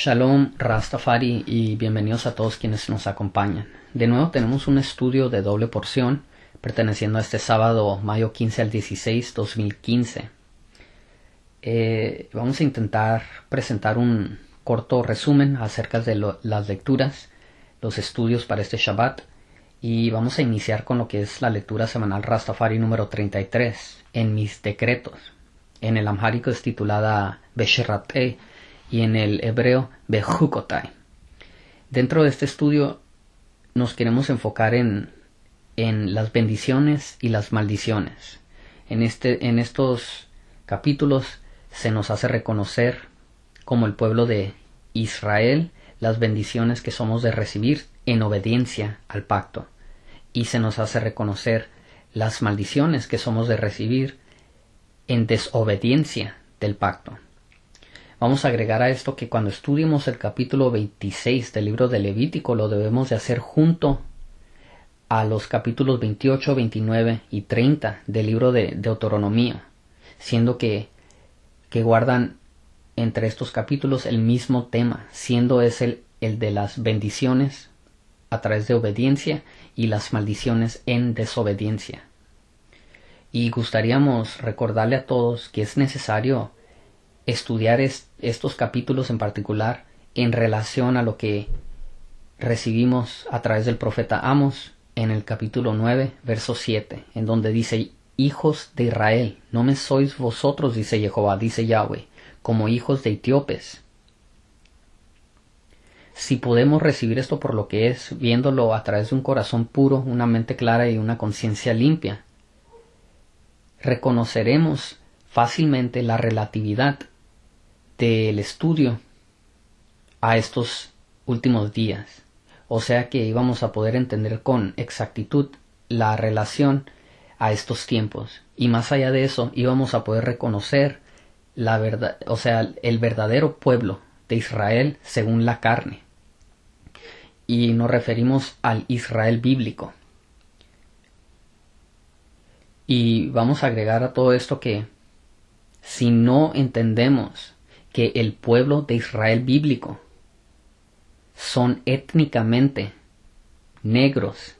Shalom Rastafari y bienvenidos a todos quienes nos acompañan. De nuevo tenemos un estudio de doble porción perteneciendo a este sábado mayo 15 al 16 2015. Eh, vamos a intentar presentar un corto resumen acerca de las lecturas, los estudios para este Shabbat y vamos a iniciar con lo que es la lectura semanal Rastafari número 33 en mis decretos. En el Amharico es titulada Besherat y en el hebreo Behukotai. Dentro de este estudio nos queremos enfocar en, en las bendiciones y las maldiciones. En, este, en estos capítulos se nos hace reconocer como el pueblo de Israel las bendiciones que somos de recibir en obediencia al pacto y se nos hace reconocer las maldiciones que somos de recibir en desobediencia del pacto. Vamos a agregar a esto que cuando estudiemos el capítulo 26 del libro de Levítico lo debemos de hacer junto a los capítulos 28, 29 y 30 del libro de Deuteronomio, siendo que, que guardan entre estos capítulos el mismo tema, siendo es el, el de las bendiciones a través de obediencia y las maldiciones en desobediencia. Y gustaríamos recordarle a todos que es necesario estudiar estos capítulos en particular en relación a lo que recibimos a través del profeta Amos en el capítulo 9, verso 7, en donde dice, Hijos de Israel, no me sois vosotros, dice Jehová, dice Yahweh, como hijos de etíopes. Si podemos recibir esto por lo que es, viéndolo a través de un corazón puro, una mente clara y una conciencia limpia, reconoceremos fácilmente la relatividad del estudio a estos últimos días. O sea que íbamos a poder entender con exactitud la relación a estos tiempos. Y más allá de eso, íbamos a poder reconocer la verdad, o sea, el verdadero pueblo de Israel según la carne. Y nos referimos al Israel bíblico. Y vamos a agregar a todo esto que si no entendemos que el pueblo de Israel bíblico son étnicamente negros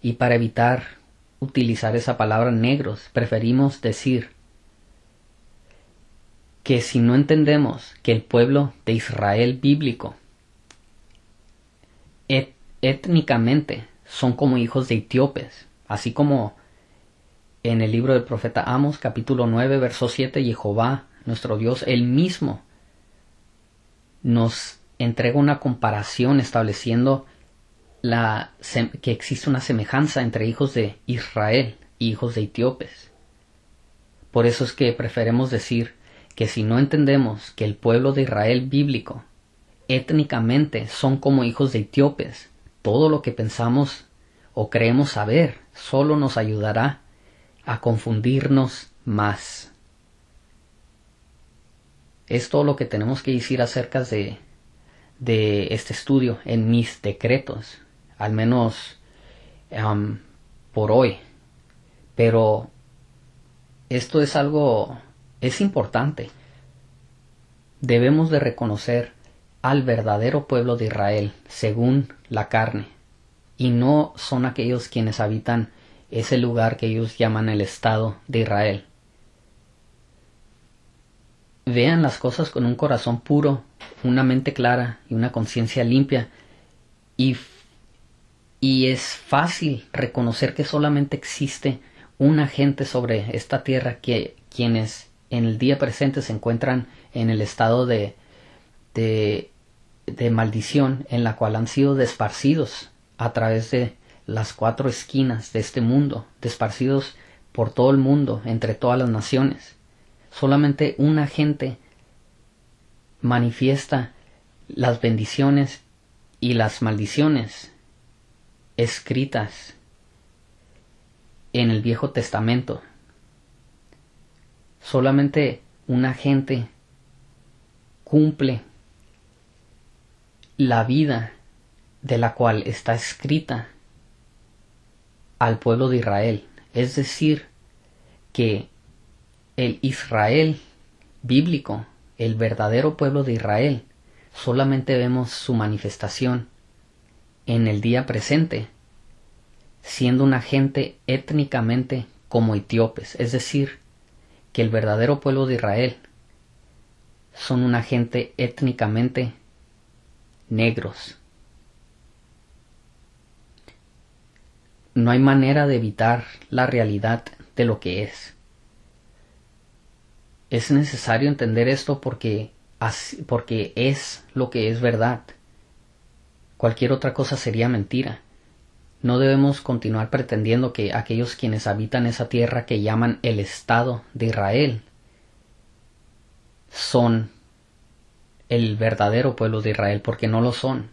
y para evitar utilizar esa palabra negros preferimos decir que si no entendemos que el pueblo de Israel bíblico étnicamente son como hijos de etíopes, así como en el libro del profeta Amos capítulo 9 verso 7 Jehová nuestro Dios, Él mismo, nos entrega una comparación estableciendo la, que existe una semejanza entre hijos de Israel y hijos de etíopes. Por eso es que preferemos decir que si no entendemos que el pueblo de Israel bíblico étnicamente son como hijos de etíopes, todo lo que pensamos o creemos saber solo nos ayudará a confundirnos más es todo lo que tenemos que decir acerca de, este estudio en mis decretos, al menos por hoy. Pero esto es algo, es importante. Debemos de reconocer al verdadero pueblo de Israel según la carne, y no son aquellos quienes habitan ese lugar que ellos llaman el Estado de Israel, Vean las cosas con un corazón puro, una mente clara y una conciencia limpia. Y, es fácil reconocer que solamente existe una gente sobre esta tierra que quienes en el día presente se encuentran en el estado de, de, de maldición en la cual han sido desparcidos a través de las cuatro esquinas de este mundo, desparcidos por todo el mundo, entre todas las naciones. Solamente una gente manifiesta las bendiciones y las maldiciones escritas en el Viejo Testamento. Solamente una gente cumple la vida de la cual está escrita al pueblo de Israel. Es decir, que el Israel bíblico, el verdadero pueblo de Israel, solamente vemos su manifestación en el día presente, siendo una gente étnicamente como etíopes, es decir, que el verdadero pueblo de Israel son una gente étnicamente negros. No hay manera de evitar la realidad de lo que es. Es necesario entender esto porque, porque es lo que es verdad. Cualquier otra cosa sería mentira. No debemos continuar pretendiendo que aquellos quienes habitan esa tierra que llaman el Estado de Israel son el verdadero pueblo de Israel, porque no lo son.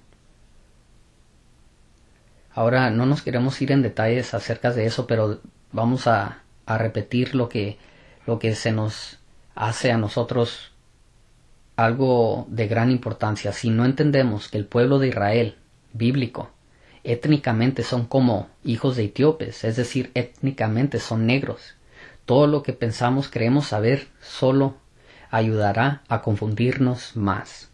Ahora no nos queremos ir en detalles acerca de eso, pero vamos a, repetir lo que, lo que se nos hace a nosotros algo de gran importancia. Si no entendemos que el pueblo de Israel, bíblico, étnicamente son como hijos de etíopes, es decir, étnicamente son negros. Todo lo que pensamos, creemos saber, solo ayudará a confundirnos más.